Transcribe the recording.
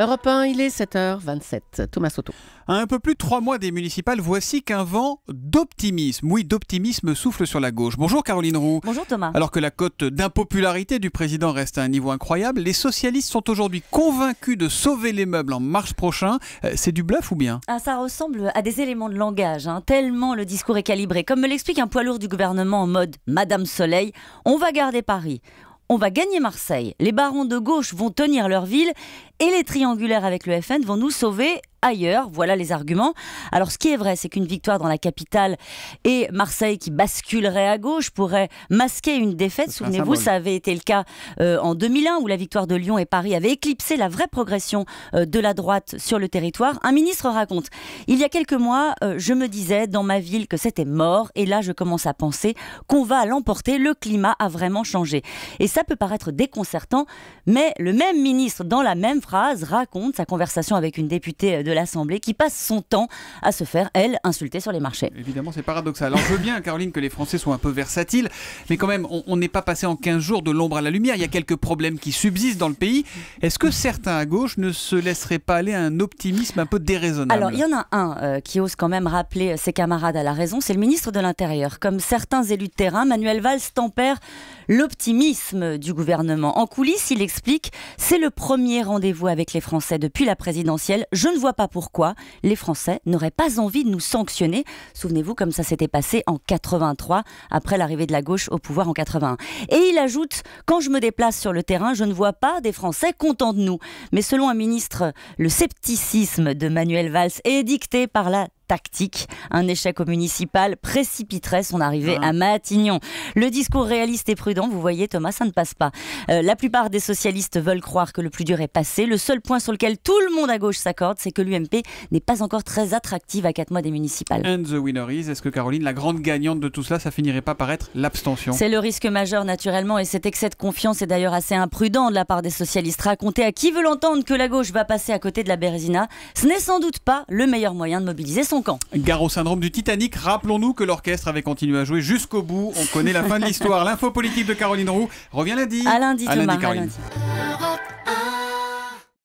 Europe 1, il est 7h27. Thomas Soto. À un peu plus de trois mois des municipales, voici qu'un vent d'optimisme, oui, d'optimisme souffle sur la gauche. Bonjour Caroline Roux. Bonjour Thomas. Alors que la cote d'impopularité du président reste à un niveau incroyable, les socialistes sont aujourd'hui convaincus de sauver les meubles en mars prochain. Euh, c'est du bluff ou bien ah, Ça ressemble à des éléments de langage, hein. tellement le discours est calibré. Comme me l'explique un poids lourd du gouvernement en mode Madame Soleil, on va garder Paris on va gagner Marseille. Les barons de gauche vont tenir leur ville et les triangulaires avec le FN vont nous sauver ailleurs. Voilà les arguments. Alors ce qui est vrai, c'est qu'une victoire dans la capitale et Marseille qui basculerait à gauche pourrait masquer une défaite. Souvenez-vous, ça avait été le cas euh, en 2001 où la victoire de Lyon et Paris avait éclipsé la vraie progression euh, de la droite sur le territoire. Un ministre raconte, il y a quelques mois, euh, je me disais dans ma ville que c'était mort et là je commence à penser qu'on va l'emporter, le climat a vraiment changé. Et ça peut paraître déconcertant, mais le même ministre dans la même phrase raconte sa conversation avec une députée de de l'Assemblée qui passe son temps à se faire, elle, insulter sur les marchés. Évidemment, c'est paradoxal. Alors, je veux bien, Caroline, que les Français soient un peu versatiles, mais quand même, on n'est pas passé en 15 jours de l'ombre à la lumière. Il y a quelques problèmes qui subsistent dans le pays. Est-ce que certains à gauche ne se laisseraient pas aller à un optimisme un peu déraisonnable Alors, il y en a un euh, qui ose quand même rappeler euh, ses camarades à la raison, c'est le ministre de l'Intérieur. Comme certains élus de terrain, Manuel Valls tempère l'optimisme du gouvernement. En coulisses, il explique c'est le premier rendez-vous avec les Français depuis la présidentielle. Je ne vois pas pas pourquoi les Français n'auraient pas envie de nous sanctionner. Souvenez-vous comme ça s'était passé en 83 après l'arrivée de la gauche au pouvoir en 81. Et il ajoute quand je me déplace sur le terrain, je ne vois pas des Français contents de nous. Mais selon un ministre, le scepticisme de Manuel Valls est dicté par la tactique. Un échec au municipal précipiterait son arrivée ah. à Matignon. Le discours réaliste et prudent, vous voyez Thomas, ça ne passe pas. Euh, la plupart des socialistes veulent croire que le plus dur est passé. Le seul point sur lequel tout le monde à gauche s'accorde, c'est que l'UMP n'est pas encore très attractive à 4 mois des municipales. And the winner is, est-ce que Caroline, la grande gagnante de tout cela, ça finirait pas par être l'abstention C'est le risque majeur naturellement et cet excès de confiance est d'ailleurs assez imprudent de la part des socialistes. Raconter à qui veut l'entendre que la gauche va passer à côté de la Bérésina, ce n'est sans doute pas le meilleur moyen de mobiliser son Gare au syndrome du Titanic, rappelons-nous que l'orchestre avait continué à jouer jusqu'au bout. On connaît la fin de l'histoire. L'info politique de Caroline Roux revient lundi. À lundi, à Caroline.